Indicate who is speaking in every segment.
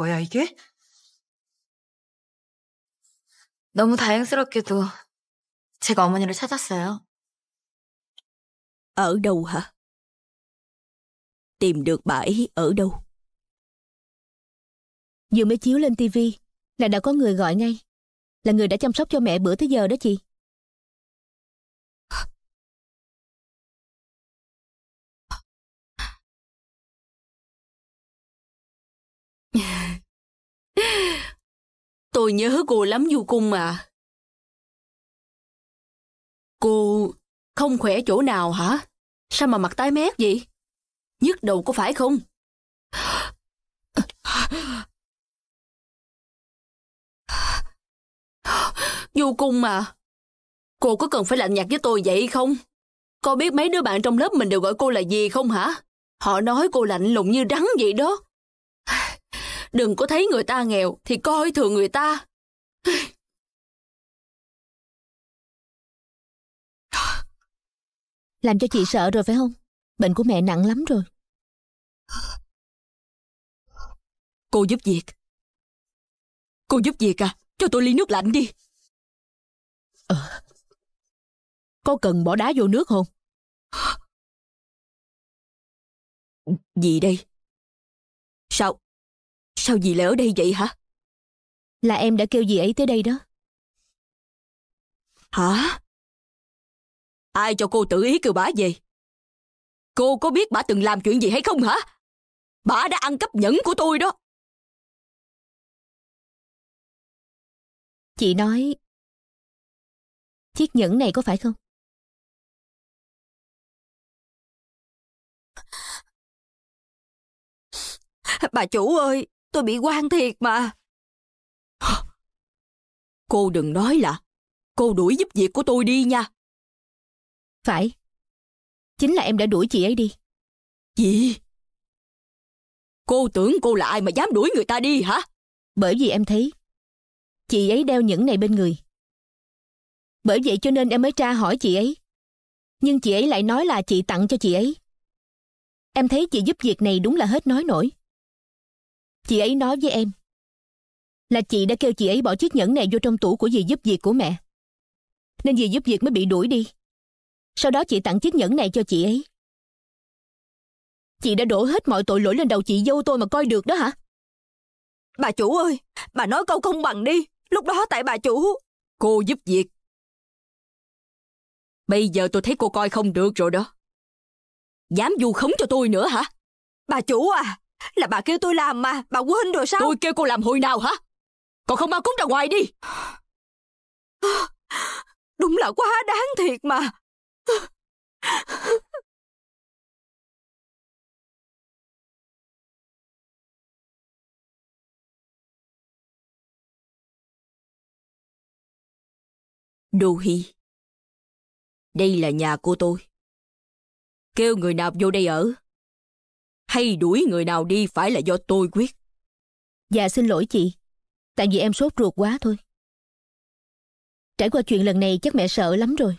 Speaker 1: 거야, 이게? 너무 다행스럽게도
Speaker 2: 제가 어머니를 찾았어요. Ở đâu hả? Tìm được bà ấy ở đâu? Vừa mới chiếu lên tivi là đã có người gọi ngay. Là người đã chăm sóc cho mẹ bữa tới giờ đó chị. Tôi nhớ cô lắm du cung mà Cô không khỏe chỗ nào hả? Sao mà mặt tái mét vậy? Nhức đầu có phải không? Du cung mà.
Speaker 1: Cô có cần phải lạnh nhạt với tôi vậy không? Cô biết mấy đứa bạn trong lớp mình đều gọi
Speaker 3: cô là gì không hả? Họ nói cô lạnh lùng như rắn vậy đó.
Speaker 2: Đừng có thấy người ta nghèo thì coi thường người ta. Làm cho chị sợ rồi phải không? Bệnh của mẹ nặng lắm rồi. Cô giúp việc. Cô giúp việc à, cho tôi ly nước lạnh đi. Ờ. Có cần bỏ đá vô nước không? Gì đây? Sao dì lại ở đây vậy hả? Là em đã kêu dì ấy tới đây đó. Hả? Ai cho cô tự ý kêu bà về? Cô có biết bà từng làm chuyện gì hay không hả? Bà đã ăn cắp nhẫn của tôi đó. Chị nói Chiếc nhẫn này có phải không? Bà chủ ơi, Tôi bị quan thiệt mà. Cô đừng nói là cô đuổi giúp việc của tôi đi nha. Phải. Chính là em đã đuổi
Speaker 1: chị ấy đi. Gì? Cô tưởng cô là ai mà dám đuổi người ta đi hả? Bởi vì em thấy chị ấy đeo những này bên người. Bởi vậy cho nên em mới tra hỏi chị ấy. Nhưng chị ấy lại nói là chị tặng cho chị ấy. Em thấy chị giúp việc này đúng là hết nói nổi. Chị ấy nói với em là chị đã kêu chị ấy bỏ chiếc nhẫn này vô trong tủ của dì giúp việc của mẹ. Nên dì giúp việc mới bị đuổi đi. Sau đó chị tặng chiếc nhẫn này cho chị ấy. Chị đã đổ hết mọi tội lỗi lên đầu chị dâu tôi mà coi được đó hả?
Speaker 3: Bà chủ ơi, bà nói câu công bằng đi. Lúc đó tại bà chủ. Cô giúp việc. Bây giờ tôi thấy cô coi không được rồi đó. Dám vu khống cho tôi nữa hả? Bà chủ à, là bà kêu tôi làm mà, bà quên rồi sao?
Speaker 2: Tôi kêu cô làm hồi nào hả? Còn không mau cút ra ngoài đi. Đúng là quá đáng thiệt mà. Đô Hi. Đây là nhà của tôi. Kêu người
Speaker 3: nào vô đây ở hay đuổi người nào đi phải là do tôi quyết.
Speaker 1: Dạ xin lỗi chị, tại vì em sốt ruột quá thôi. Trải qua chuyện lần này chắc mẹ sợ lắm rồi.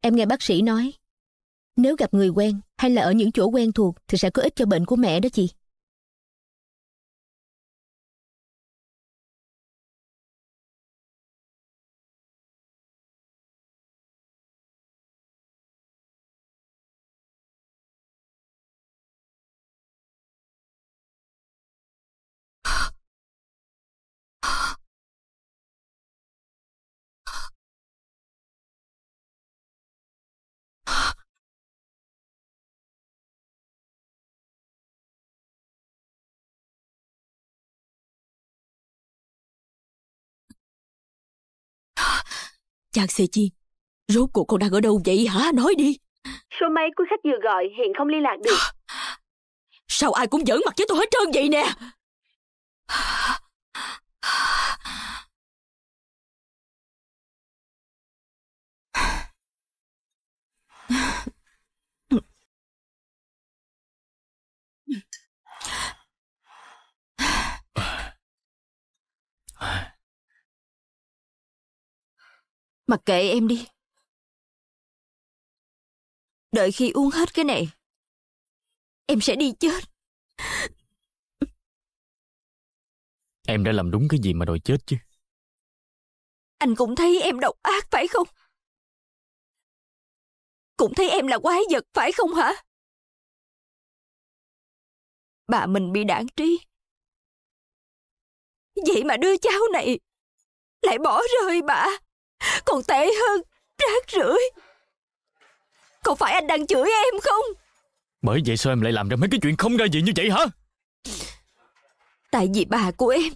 Speaker 1: Em nghe bác sĩ nói, nếu gặp người
Speaker 2: quen hay là ở những chỗ quen thuộc thì sẽ có ích cho bệnh của mẹ đó chị. Chàng Sê Chi, rốt cuộc con đang ở đâu vậy hả? Nói đi. Số máy quý khách vừa gọi hiện không liên lạc được. Sao ai cũng giỡn mặt với tôi hết trơn vậy nè? Mặc kệ em đi. Đợi khi uống hết cái này, em sẽ đi chết. Em đã làm đúng cái gì mà đòi chết chứ. Anh cũng thấy em độc ác phải không? Cũng thấy em là quái vật phải không hả? Bà mình bị đảng trí. Vậy mà đứa cháu này lại bỏ rơi bà.
Speaker 3: Còn tệ hơn Rác rưởi Có phải anh đang chửi em không
Speaker 4: Bởi vậy sao em lại làm ra mấy cái chuyện không ra gì như vậy hả
Speaker 3: Tại vì bà của em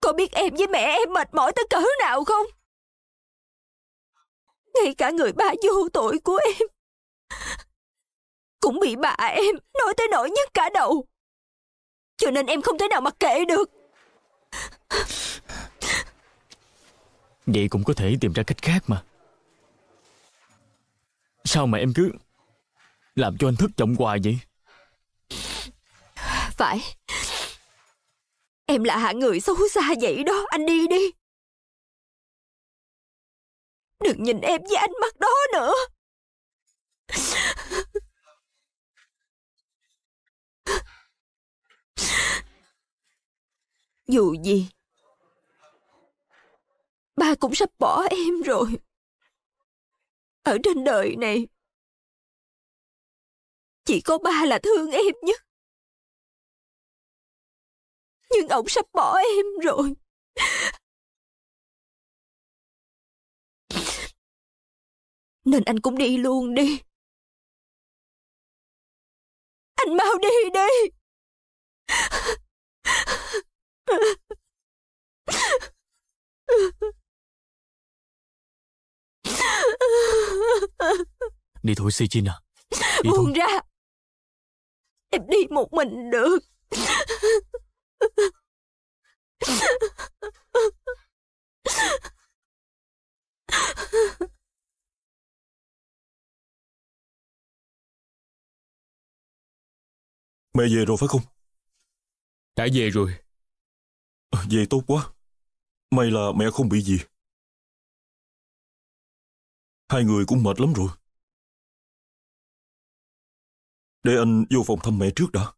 Speaker 3: Có biết em với mẹ em mệt mỏi tới cỡ nào không Ngay cả người ba vô tội của em Cũng bị bà em Nói tới nỗi nhức cả đầu Cho nên em không thể nào mặc kệ được
Speaker 4: Vậy cũng có thể tìm ra cách khác mà Sao mà em cứ Làm cho anh thất vọng hoài vậy
Speaker 3: Phải
Speaker 2: Em là hạng người xấu xa vậy đó Anh đi đi Đừng nhìn em với ánh mắt đó nữa Dù gì ba cũng sắp bỏ em rồi. Ở trên đời này, chỉ có ba là thương em nhất. Nhưng ông sắp bỏ em rồi. Nên anh cũng đi luôn đi. Anh mau đi đi. Ha ha ha. Đi thôi Sejin à Đi Buông thôi. ra Em đi một mình được Mẹ về rồi phải không? Đã về rồi. Về tốt quá. May là mẹ không bị gì. Hai người cũng mệt lắm rồi. Để anh vô phòng thăm mẹ trước đã.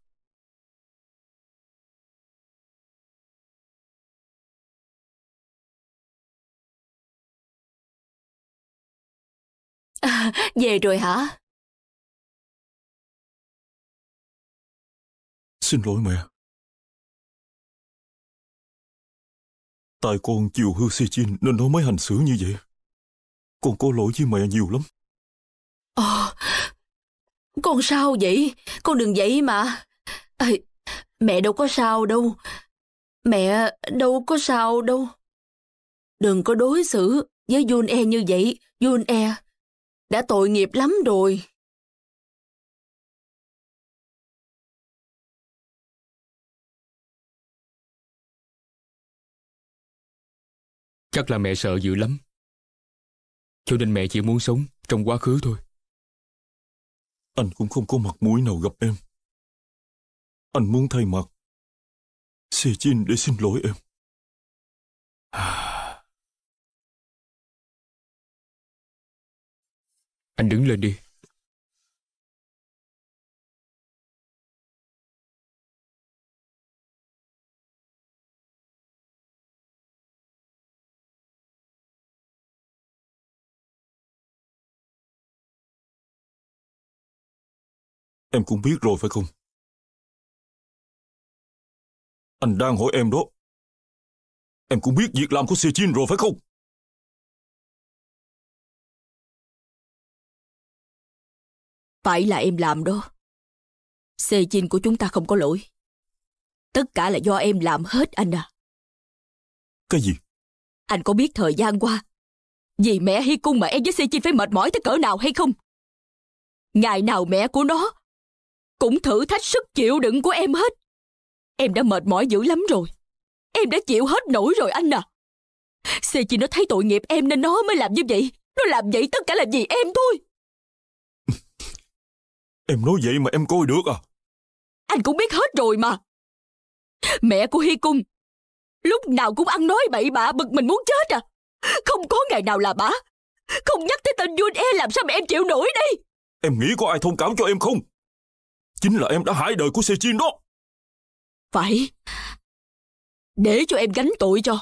Speaker 2: À, về rồi hả? Xin lỗi mẹ. Tại con chiều hư si chin nên nó mới hành xử như vậy. Con có lỗi với mẹ nhiều lắm. Ờ, con
Speaker 3: sao vậy? Con đừng vậy mà. À, mẹ đâu có sao đâu. Mẹ đâu có sao đâu. Đừng có đối xử với Jun
Speaker 2: E như vậy, Jun E. Đã tội nghiệp lắm rồi. Chắc là mẹ sợ dữ lắm. Cho nên mẹ chỉ muốn sống trong quá khứ thôi Anh cũng không có mặt mũi nào gặp em Anh muốn thay mặt Xì chin để xin lỗi em Anh đứng lên đi Em cũng biết rồi phải không? Anh đang hỏi em đó. Em cũng biết việc làm của Sejin rồi phải không? Phải là em làm đó. Sejin của chúng ta không có lỗi. Tất cả là do em làm
Speaker 3: hết anh à. Cái gì? Anh có biết thời gian qua vì mẹ Hi Cung mà em với Sejin phải mệt mỏi tới cỡ nào hay không? Ngày nào mẹ của nó cũng thử thách sức chịu đựng của em hết. Em đã mệt mỏi dữ lắm rồi. Em đã chịu hết nổi rồi anh à. xe chỉ nó thấy tội nghiệp em nên nó mới
Speaker 2: làm như vậy. Nó làm vậy tất cả là vì em thôi. em
Speaker 4: nói vậy mà em coi được à?
Speaker 2: Anh cũng biết hết rồi mà. Mẹ của Hi
Speaker 3: Cung lúc nào cũng ăn nói bậy bạ bực mình muốn chết à. Không có ngày nào là bả. Không nhắc tới tên Jun E làm sao mà em chịu nổi đây.
Speaker 4: Em nghĩ có ai thông cảm cho em không?
Speaker 2: Chính là em đã hại đời của Sejin đó. Phải. Để cho em gánh tội cho.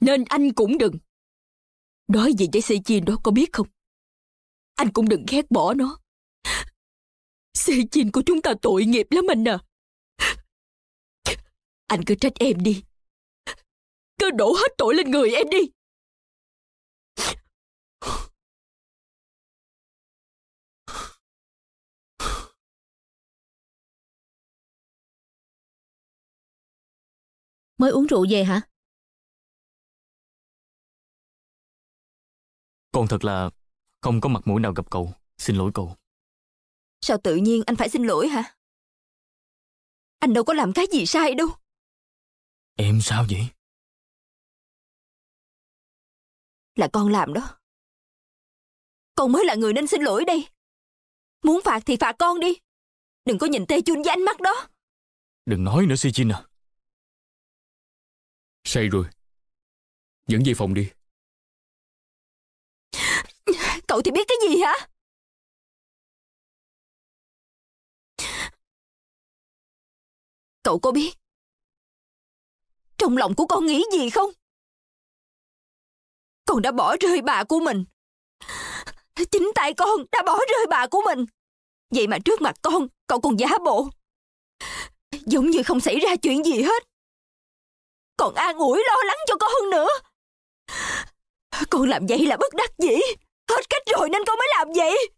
Speaker 2: Nên anh cũng đừng. Nói gì với Sejin đó có biết không? Anh cũng đừng ghét bỏ nó. Sejin của chúng ta tội nghiệp lắm anh à. Anh cứ trách em đi. Cứ đổ hết tội lên người em đi. mới uống rượu về hả? Con thật là không có mặt mũi nào gặp cậu. Xin lỗi cậu. Sao tự nhiên anh phải xin lỗi hả? Anh đâu có làm cái gì sai đâu. Em sao vậy? Là con làm đó. Con mới là người nên xin lỗi đây. Muốn phạt thì phạt con đi. Đừng có nhìn Tê Chun với ánh mắt đó. Đừng nói nữa si Sijin à. Say rồi Dẫn về phòng đi Cậu thì biết cái gì hả Cậu có biết Trong lòng của con nghĩ gì không Con đã bỏ rơi bà của mình Chính tay con đã bỏ rơi bà của mình Vậy
Speaker 3: mà trước mặt con Cậu còn giả bộ Giống như không xảy ra chuyện gì hết
Speaker 2: còn an ủi lo lắng cho con nữa con làm vậy là bất đắc dĩ hết cách rồi nên con mới làm vậy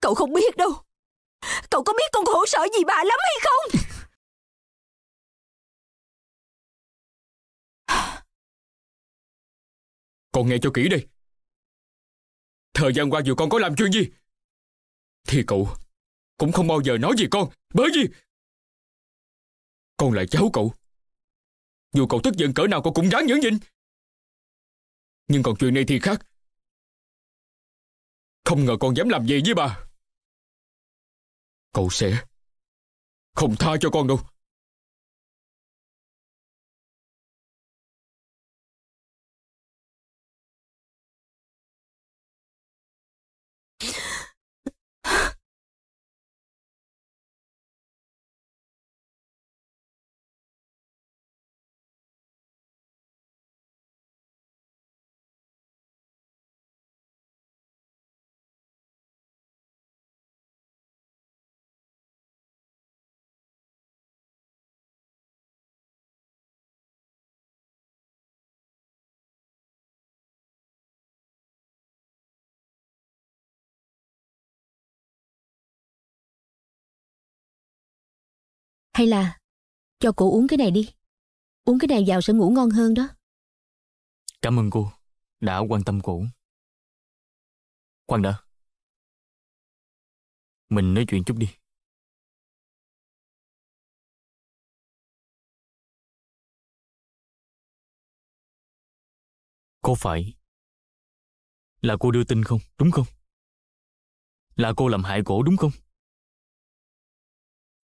Speaker 2: cậu không biết đâu cậu có biết con khổ sở gì bà lắm hay không con nghe cho kỹ đi. thời gian qua dù con có làm chuyện gì thì cậu cũng không bao giờ nói gì con bởi vì con là cháu cậu dù cậu tức giận cỡ nào cậu cũng ráng nhẫn nhịn Nhưng còn chuyện này thì khác Không ngờ con dám làm gì với bà Cậu sẽ Không tha cho con đâu Hay là cho cô uống cái này đi. Uống cái này vào sẽ ngủ ngon hơn đó. Cảm ơn cô đã quan tâm cô. Khoan đã. Mình nói chuyện chút đi. Có phải là cô đưa tin không, đúng không? Là cô làm hại cổ đúng không?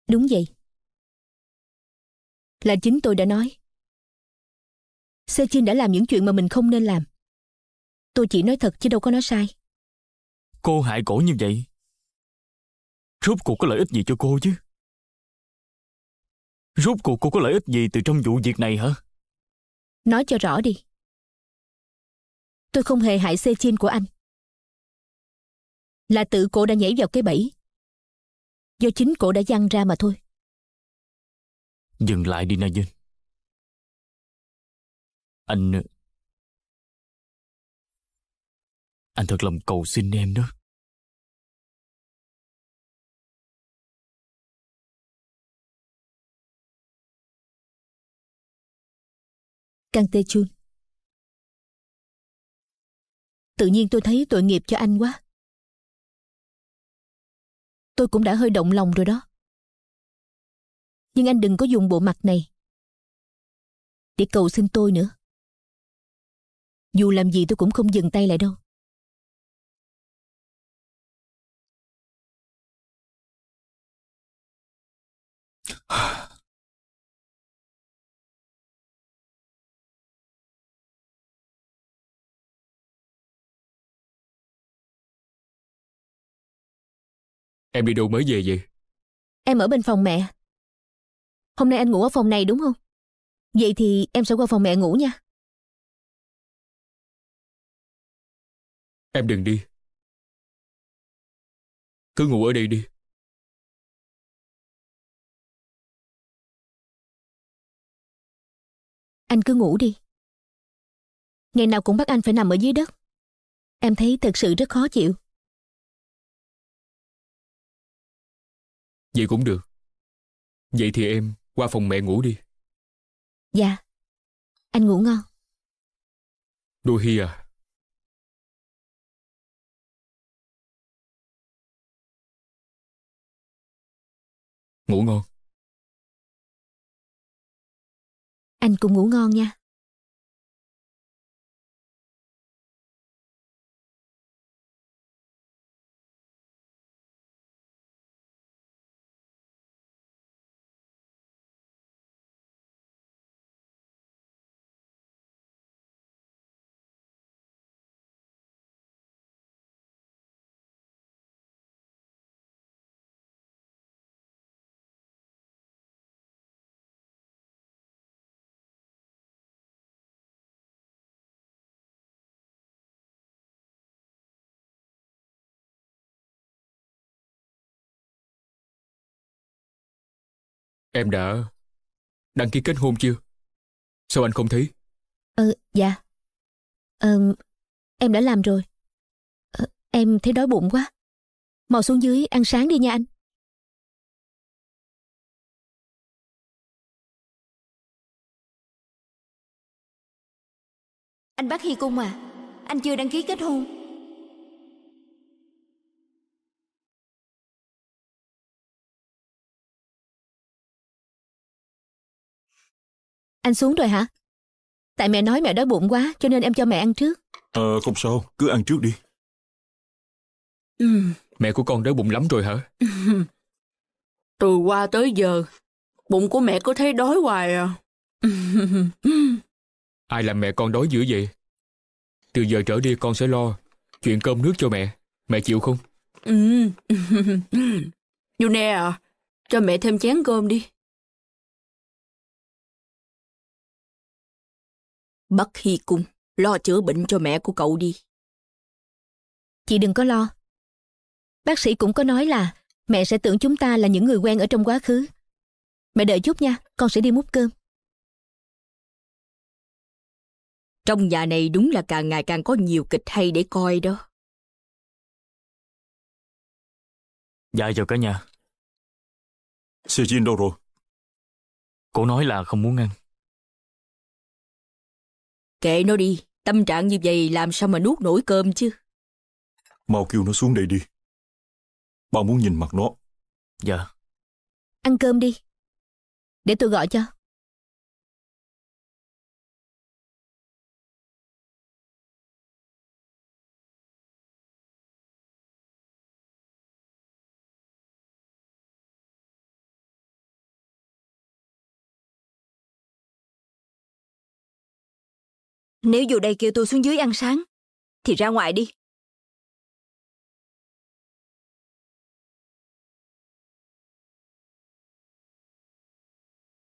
Speaker 2: Đúng vậy là chính tôi đã nói. Chin đã làm những chuyện mà mình không nên làm.
Speaker 1: Tôi chỉ nói thật chứ đâu có nói sai.
Speaker 2: Cô hại cổ như vậy. Rốt cuộc có lợi ích gì cho cô chứ? Rốt cuộc cô có lợi ích gì từ trong vụ việc này hả? Nói cho rõ đi.
Speaker 1: Tôi không hề hại Chin của anh. Là tự cổ đã nhảy vào
Speaker 2: cái bẫy. Do chính cổ đã giăng ra mà thôi. Dừng lại đi Najin. Anh... Ờ, anh thật lòng cầu xin em đó. Căng tê chun. Tự nhiên tôi thấy tội nghiệp cho anh quá. Tôi cũng đã hơi động lòng rồi đó nhưng anh đừng có dùng bộ mặt này. Để cầu xin tôi nữa. Dù làm gì tôi cũng không dừng tay lại đâu. Em đi đâu mới về vậy? Em ở bên phòng mẹ. Hôm nay anh ngủ ở phòng này đúng không? Vậy thì em sẽ qua phòng mẹ ngủ nha. Em đừng đi. Cứ ngủ ở đây đi. Anh cứ ngủ đi. Ngày nào cũng bắt anh phải nằm ở dưới đất. Em thấy thật sự rất khó chịu. Vậy cũng được. Vậy thì em qua phòng mẹ ngủ đi Dạ Anh ngủ ngon Đôi khi à Ngủ ngon Anh cũng ngủ ngon nha Em đã đăng ký kết hôn chưa? Sao anh không thấy? Ừ, dạ. Ừ, em đã làm rồi. Ừ, em thấy đói bụng quá. Mau xuống dưới ăn sáng đi nha anh. Anh bác Hi Cung à, anh chưa đăng ký kết hôn. Anh xuống rồi hả? Tại mẹ nói mẹ đói bụng quá cho nên em cho mẹ ăn trước. Ờ, không sao, cứ ăn trước đi. Ừ. Mẹ của con đói bụng
Speaker 4: lắm rồi hả? Ừ.
Speaker 3: Từ qua tới giờ, bụng của mẹ cứ thấy đói
Speaker 2: hoài à. Ừ.
Speaker 4: Ai làm mẹ con đói dữ vậy? Từ giờ trở đi con sẽ lo chuyện cơm nước cho mẹ. Mẹ chịu không?
Speaker 2: Ừ. Dù nè à, cho mẹ thêm chén cơm đi. Bắt Hy Cung, lo chữa bệnh cho mẹ của cậu đi. Chị đừng có lo. Bác sĩ cũng có
Speaker 1: nói là mẹ sẽ tưởng chúng ta là những người quen ở trong quá khứ. Mẹ đợi chút nha, con sẽ đi
Speaker 2: múc cơm. Trong nhà này đúng là càng ngày càng có nhiều kịch hay để coi đó. Dạ chào cả nhà. Sejin đâu rồi? Cô nói là không muốn ăn. Kệ nó đi, tâm trạng như vậy làm sao mà nuốt nổi cơm chứ. Mau kêu nó xuống đây đi. Bà muốn nhìn mặt nó. Dạ. Ăn cơm đi. Để tôi gọi cho. Nếu dù đây kêu tôi xuống dưới ăn sáng, thì ra ngoài đi.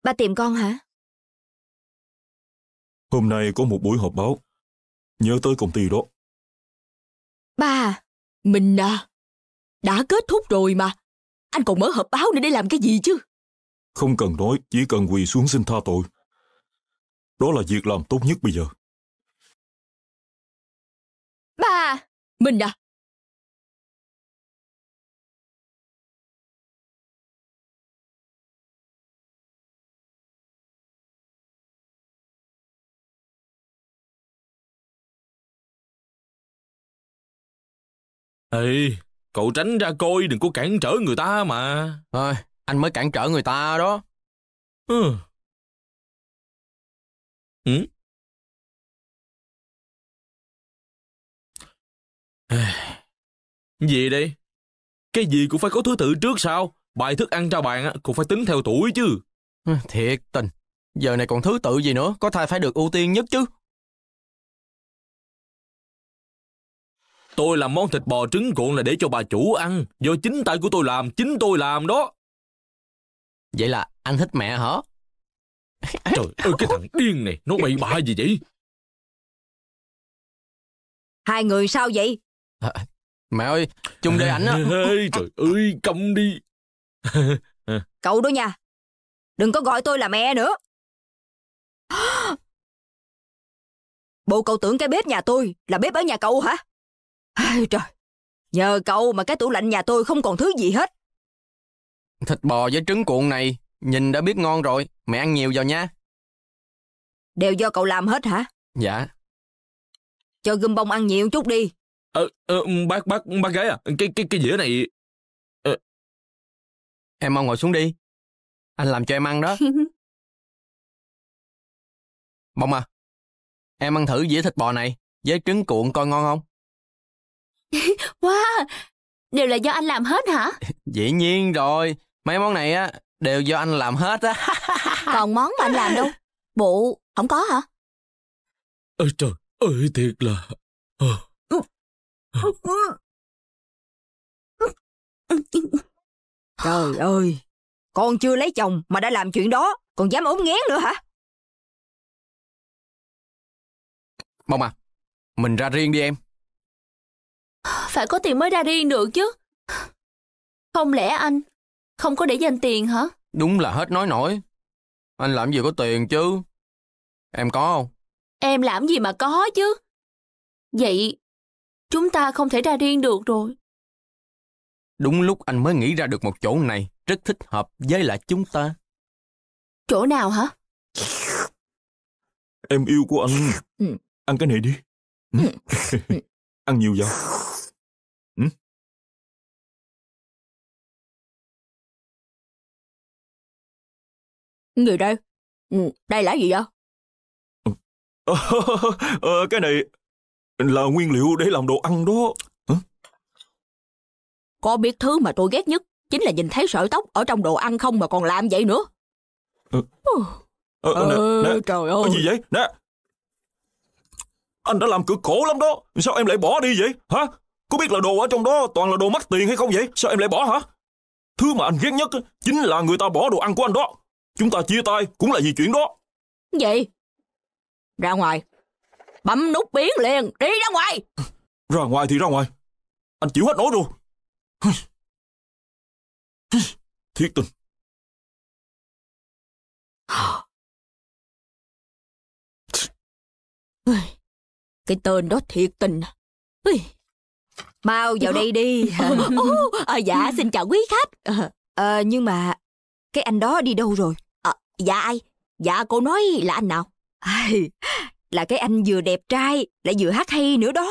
Speaker 2: Ba tìm con hả? Hôm nay có một buổi họp báo. Nhớ tới công ty đó. Ba, à? mình à, đã kết thúc rồi mà. Anh còn mở họp báo nữa để làm cái gì chứ? Không cần nói, chỉ cần quỳ xuống xin tha tội. Đó là việc làm tốt nhất bây giờ. Mình à! Ê, cậu tránh ra coi đừng có cản trở người ta mà. Thôi, anh mới cản trở người ta đó. Ừ. Ừ? gì đây? Cái gì
Speaker 4: cũng phải có thứ tự trước sao? Bài thức ăn ra bàn cũng phải tính theo tuổi chứ. Ừ, thiệt tình, giờ này còn thứ tự gì nữa, có thai phải được ưu tiên nhất chứ. Tôi làm món thịt bò trứng cuộn là để cho bà chủ ăn, do chính
Speaker 2: tay của tôi làm, chính tôi làm đó. Vậy là anh thích mẹ hả? Trời ơi, cái thằng điên này, nó bậy bạ gì vậy?
Speaker 1: Hai người sao vậy?
Speaker 2: mẹ ơi, chung đây ảnh á. Trời ơi, câm đi. Cậu đó nha, đừng có gọi tôi là mẹ nữa. Bộ cậu tưởng cái bếp nhà tôi là bếp ở nhà cậu hả? Ai trời, nhờ cậu mà cái tủ lạnh nhà tôi không còn
Speaker 3: thứ gì hết.
Speaker 4: Thịt bò với trứng cuộn này, nhìn đã biết ngon rồi, mẹ ăn nhiều
Speaker 2: vào nha.
Speaker 3: Đều do cậu làm hết hả? Dạ. Cho gươm bông ăn nhiều chút đi,
Speaker 2: Ờ, ờ, bác, bác, bác gái à, cái, cái, cái dĩa này... Ờ. Em mau ngồi xuống đi. Anh làm cho em ăn đó. Bông à, em ăn thử dĩa thịt bò này với trứng cuộn coi ngon không? Wow, đều là do anh làm hết hả?
Speaker 4: Dĩ nhiên rồi, mấy món này á đều do anh làm hết á.
Speaker 1: Còn
Speaker 3: món
Speaker 2: mà anh làm đâu? Bộ không có hả? Ôi trời ơi thiệt là... Ờ. Trời ơi, con chưa lấy chồng mà đã làm chuyện đó, còn dám ốm nghén nữa hả? Mong à, mình ra riêng đi em. Phải có tiền mới ra riêng được chứ.
Speaker 1: Không lẽ anh không có để dành tiền hả?
Speaker 4: Đúng là hết nói nổi. Anh làm
Speaker 2: gì có tiền chứ? Em có không?
Speaker 1: Em làm gì mà có chứ? Vậy Chúng ta không thể ra riêng được rồi.
Speaker 2: Đúng lúc
Speaker 4: anh mới nghĩ ra được một chỗ này rất thích hợp với lại chúng ta.
Speaker 1: Chỗ nào hả?
Speaker 2: Em yêu của anh. Ừ. Ăn cái này đi. Ừ. Ừ. Ăn nhiều vào. Người đây? Đây là gì vậy? Ờ, cái này là nguyên liệu để làm đồ ăn đó. Hả?
Speaker 3: Có biết thứ mà tôi ghét nhất chính là nhìn thấy sợi tóc ở trong đồ ăn không mà còn làm vậy nữa.
Speaker 4: Ờ, ờ, nè, nè. Trời ơi. Cái gì vậy? Nè. Anh đã làm cực khổ lắm đó. Sao em lại bỏ đi vậy? Hả? Có biết là đồ ở trong đó toàn là đồ mắc tiền hay không vậy? Sao em lại bỏ hả? Thứ mà anh ghét nhất chính là người ta bỏ đồ ăn của anh đó. Chúng ta chia tay cũng là vì chuyện đó.
Speaker 3: Gì? Ra ngoài, bấm nút biến liền đi
Speaker 2: ra ngoài ra ngoài thì ra ngoài anh chịu hết nổi rồi thiệt tình cái tên đó thiệt tình mau vào đây đi à, dạ
Speaker 3: xin chào quý khách à, nhưng mà cái anh đó đi đâu rồi à, dạ ai dạ cô nói là anh nào là cái anh vừa đẹp trai lại vừa hát hay nữa đó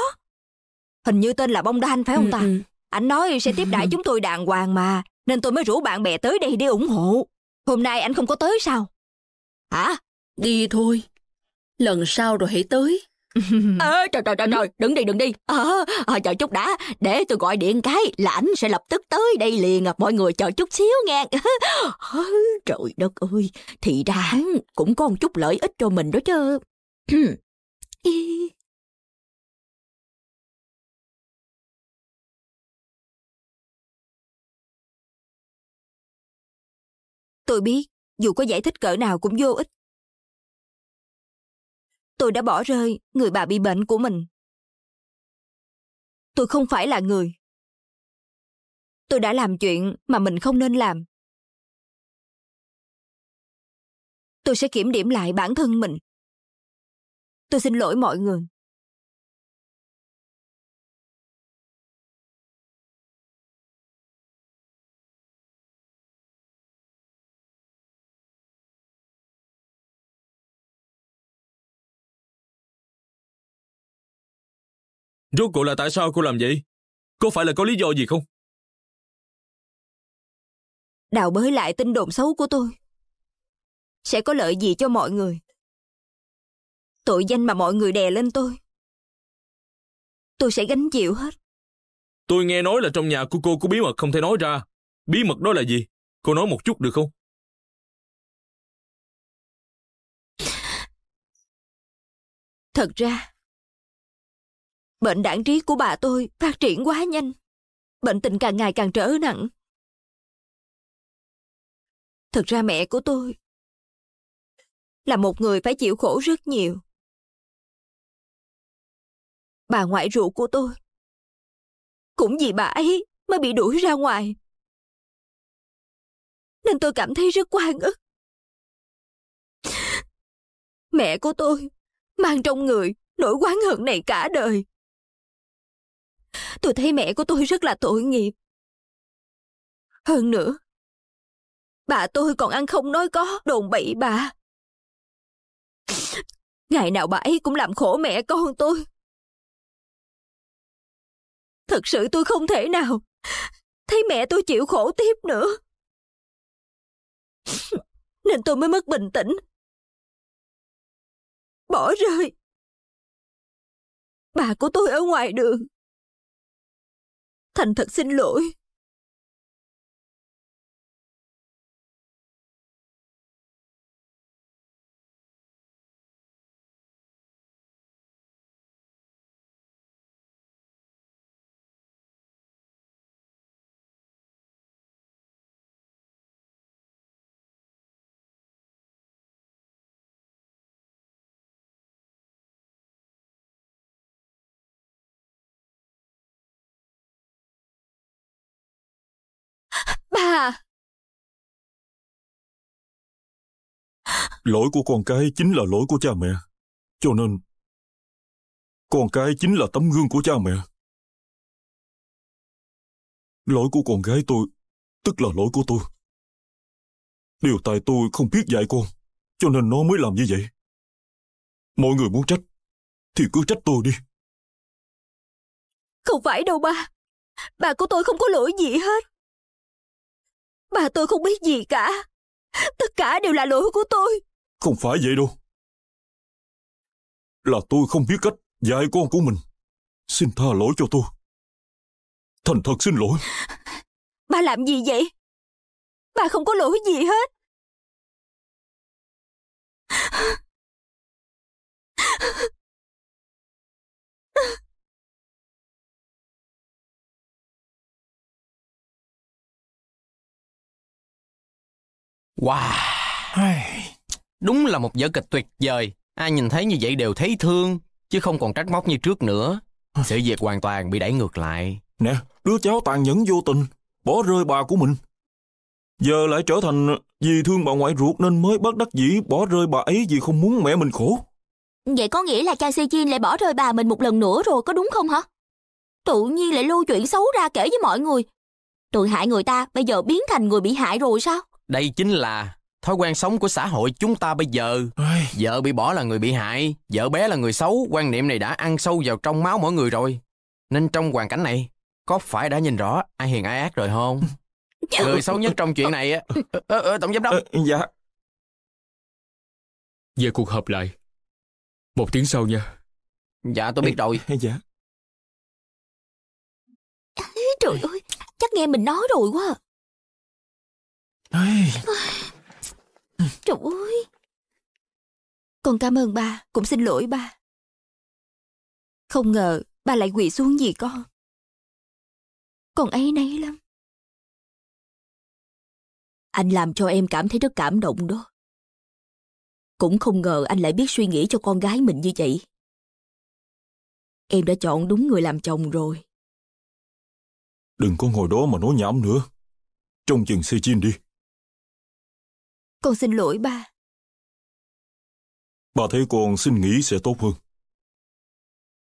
Speaker 3: hình như tên là bông đan phải không ừ, ta ừ, anh nói sẽ tiếp đãi chúng tôi đàng hoàng mà nên tôi mới rủ bạn bè tới đây để ủng hộ hôm nay anh không có tới sao hả đi thôi lần sau rồi hãy tới à, trời trời trời trời đừng đi đừng đi à, à, chờ chút đã để tôi gọi điện cái là ảnh sẽ lập tức tới đây liền à. mọi người chờ chút xíu nghe trời đất ơi thì ra
Speaker 2: cũng có một chút lợi ích cho mình đó chứ Tôi biết, dù có giải thích cỡ nào cũng vô ích. Tôi đã bỏ rơi người bà bị bệnh của mình. Tôi không phải là người. Tôi đã làm chuyện mà mình không nên làm. Tôi sẽ kiểm điểm lại bản thân mình Tôi xin lỗi mọi người. Rốt cuộc là tại sao cô làm vậy? Có phải là có lý do gì không? Đào bới lại tin đồn xấu của tôi. Sẽ có lợi gì cho mọi người? Tội danh mà mọi người đè lên tôi Tôi sẽ gánh chịu hết Tôi nghe nói là trong nhà của cô có bí mật không thể nói ra Bí mật đó là gì? Cô nói một chút được không? Thật ra Bệnh đảng trí của bà tôi phát triển quá nhanh Bệnh tình càng ngày càng trở nặng Thật ra mẹ của tôi Là một người phải chịu khổ rất nhiều bà ngoại ruột của tôi. Cũng vì bà ấy mới bị đuổi ra ngoài. Nên tôi cảm thấy rất quan ức. Mẹ của tôi mang trong người nỗi oán hận này cả đời. Tôi thấy mẹ của tôi rất là tội nghiệp. Hơn nữa, bà tôi còn ăn không nói có, đồn bậy bà. Ngày nào bà ấy cũng làm khổ mẹ con tôi. Thật sự tôi không thể nào Thấy mẹ tôi chịu khổ tiếp nữa Nên tôi mới mất bình tĩnh Bỏ rơi Bà của tôi ở ngoài đường Thành thật xin lỗi Lỗi của con cái chính là lỗi của cha mẹ. Cho nên, con cái chính là tấm gương của cha mẹ. Lỗi của con gái tôi, tức là lỗi của tôi. Điều tại tôi không biết dạy con, cho nên nó mới làm như vậy. Mọi người muốn trách, thì cứ trách tôi đi. Không phải đâu ba. Bà của tôi không có lỗi gì hết. Bà tôi không biết gì cả. Tất cả đều là lỗi của tôi. Không phải vậy đâu. Là tôi không biết cách dạy con của mình. Xin tha lỗi cho tôi. Thành thật xin lỗi. Ba làm gì vậy? Ba không có lỗi gì hết. Wow.
Speaker 4: Đúng là một vở kịch tuyệt vời. Ai nhìn thấy như vậy đều thấy thương, chứ không còn trách móc như trước nữa. Sự việc hoàn toàn bị đẩy ngược lại. Nè, đứa cháu tàn nhẫn vô tình, bỏ rơi bà của mình. Giờ lại trở thành vì thương bà ngoại ruột nên mới bất đắc dĩ bỏ rơi bà ấy vì không muốn mẹ mình khổ.
Speaker 3: Vậy có nghĩa là cha Si Jin lại bỏ rơi bà mình một lần nữa rồi có đúng không hả? Tự nhiên lại lưu chuyện xấu ra kể với mọi người. tội hại người ta bây giờ biến thành người bị hại rồi sao?
Speaker 4: Đây chính là Thói quen sống của xã hội chúng ta bây giờ Vợ bị bỏ là người bị hại Vợ bé là người xấu Quan niệm này đã ăn sâu vào trong máu mỗi người rồi Nên trong hoàn cảnh này Có phải đã nhìn rõ ai hiền ai ác rồi không Người xấu nhất trong chuyện này á ờ, Tổng giám đốc ờ, Dạ
Speaker 2: Về cuộc họp lại Một tiếng sau nha Dạ tôi biết rồi Dạ Trời ơi Chắc nghe mình nói rồi quá à. Trời ơi Con cảm ơn ba Cũng xin lỗi ba Không ngờ ba lại quỳ xuống vì con Con ấy nấy lắm Anh làm cho em cảm thấy rất cảm động đó Cũng không ngờ anh lại biết suy nghĩ cho con gái mình như vậy Em đã chọn đúng người làm chồng rồi Đừng có ngồi đó mà nói nhảm nữa Trông chừng xe Sejin đi con xin lỗi ba. Bà thấy con xin nghỉ sẽ tốt hơn.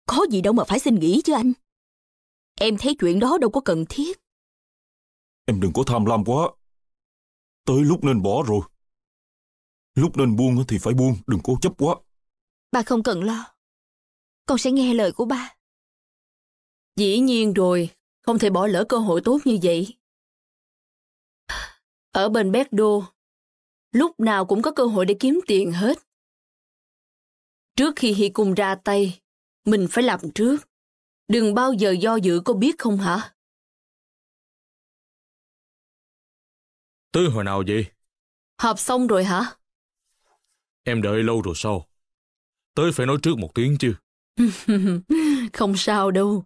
Speaker 2: Có gì đâu mà phải xin nghỉ chứ anh. Em thấy chuyện đó đâu có cần thiết. Em đừng có tham lam quá. Tới lúc nên bỏ rồi. Lúc nên buông thì phải buông, đừng cố chấp quá.
Speaker 1: Ba không cần lo. Con sẽ nghe lời của ba. Dĩ nhiên rồi, không thể bỏ lỡ cơ hội tốt như vậy. Ở bên Béc Đô, lúc nào cũng có cơ hội để kiếm tiền
Speaker 2: hết. Trước khi Hi Cung ra tay, mình phải làm trước. Đừng bao giờ do dự có biết không hả? Tới hồi nào vậy? Họp xong rồi hả?
Speaker 4: Em đợi lâu rồi sao? Tới phải nói trước một tiếng chứ.
Speaker 3: không sao đâu.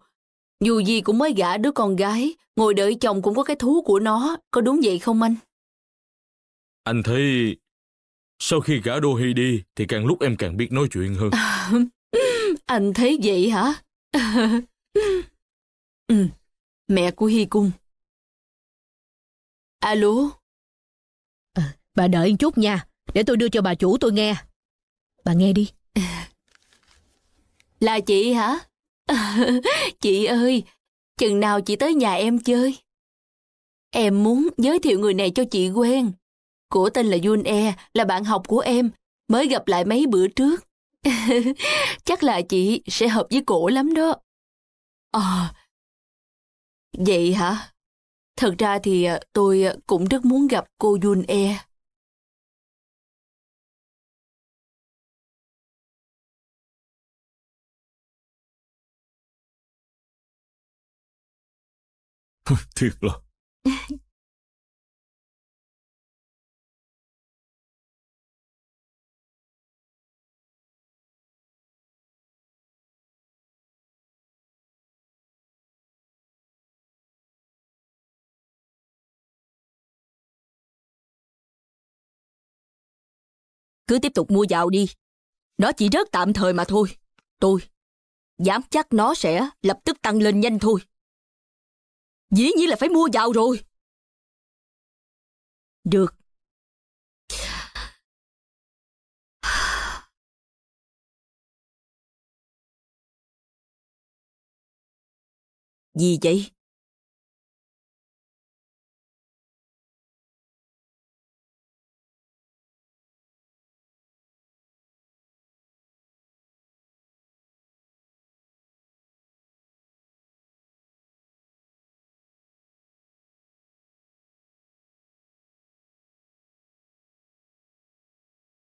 Speaker 3: Dù gì cũng mới gả đứa con gái, ngồi đợi chồng cũng có cái thú của nó, có đúng vậy không anh?
Speaker 4: Anh thấy sau khi gã Đô Hi đi thì càng lúc em càng biết nói chuyện hơn.
Speaker 3: anh thấy vậy hả?
Speaker 2: ừ, mẹ của Hi Cung. Alo? À, bà đợi chút nha, để tôi đưa cho bà chủ tôi
Speaker 1: nghe. Bà nghe đi. Là chị hả?
Speaker 3: chị ơi, chừng nào chị tới nhà em chơi? Em muốn giới thiệu người này cho chị quen. Cổ tên là Yun E, là bạn học của em, mới gặp lại mấy bữa trước. Chắc là chị sẽ hợp với cổ lắm đó.
Speaker 2: Ờ, à, vậy hả? Thật ra thì à, tôi à, cũng rất muốn gặp cô Yun E. Thiệt là Cứ tiếp tục mua vào đi. Nó chỉ rớt tạm thời mà thôi. Tôi dám chắc nó sẽ lập tức tăng lên nhanh thôi. Dĩ nhiên là phải mua vào rồi. Được. Gì vậy?